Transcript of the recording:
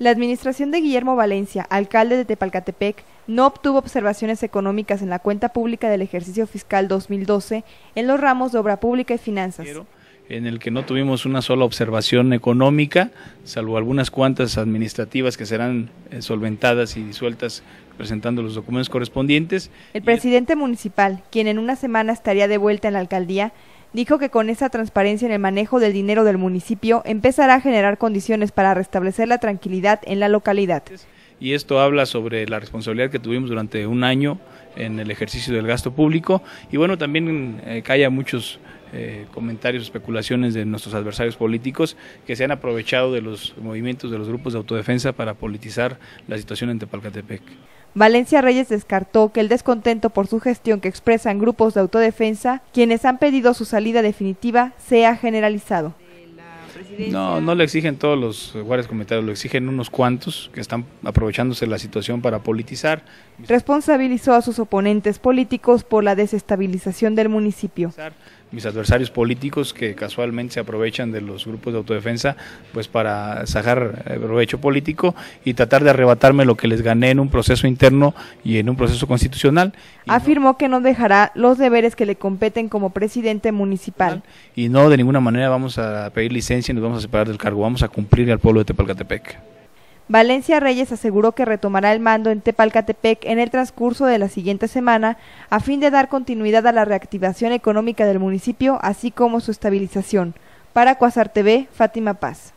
La administración de Guillermo Valencia, alcalde de Tepalcatepec, no obtuvo observaciones económicas en la cuenta pública del ejercicio fiscal 2012 en los ramos de obra pública y finanzas. En el que no tuvimos una sola observación económica, salvo algunas cuantas administrativas que serán eh, solventadas y disueltas presentando los documentos correspondientes. El presidente municipal, quien en una semana estaría de vuelta en la alcaldía, dijo que con esa transparencia en el manejo del dinero del municipio empezará a generar condiciones para restablecer la tranquilidad en la localidad. Y esto habla sobre la responsabilidad que tuvimos durante un año en el ejercicio del gasto público y bueno, también eh, muchos eh, comentarios, especulaciones de nuestros adversarios políticos que se han aprovechado de los movimientos de los grupos de autodefensa para politizar la situación en Tepalcatepec. Valencia Reyes descartó que el descontento por su gestión que expresan grupos de autodefensa, quienes han pedido su salida definitiva, sea generalizado. No, no lo exigen todos los guardias comunitarios, lo exigen unos cuantos que están aprovechándose la situación para politizar. Responsabilizó a sus oponentes políticos por la desestabilización del municipio. Mis adversarios políticos que casualmente se aprovechan de los grupos de autodefensa pues para sacar eh, provecho político y tratar de arrebatarme lo que les gané en un proceso interno y en un proceso constitucional. Afirmó que no dejará los deberes que le competen como presidente municipal. Y no de ninguna manera vamos a pedir licencia ni vamos a separar del cargo, vamos a cumplir al pueblo de Tepalcatepec. Valencia Reyes aseguró que retomará el mando en Tepalcatepec en el transcurso de la siguiente semana a fin de dar continuidad a la reactivación económica del municipio, así como su estabilización. Para Cuasar TV, Fátima Paz.